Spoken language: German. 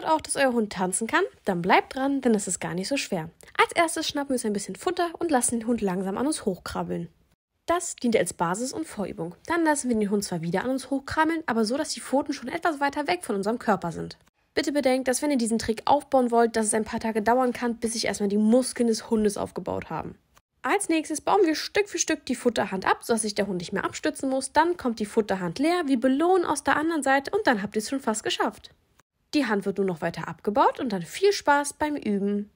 wollt auch, dass euer Hund tanzen kann? Dann bleibt dran, denn es ist gar nicht so schwer. Als erstes schnappen wir uns ein bisschen Futter und lassen den Hund langsam an uns hochkrabbeln. Das dient als Basis und Vorübung. Dann lassen wir den Hund zwar wieder an uns hochkrabbeln, aber so, dass die Pfoten schon etwas weiter weg von unserem Körper sind. Bitte bedenkt, dass wenn ihr diesen Trick aufbauen wollt, dass es ein paar Tage dauern kann, bis sich erstmal die Muskeln des Hundes aufgebaut haben. Als nächstes bauen wir Stück für Stück die Futterhand ab, sodass sich der Hund nicht mehr abstützen muss. Dann kommt die Futterhand leer, wir belohnen aus der anderen Seite und dann habt ihr es schon fast geschafft. Die Hand wird nur noch weiter abgebaut und dann viel Spaß beim Üben.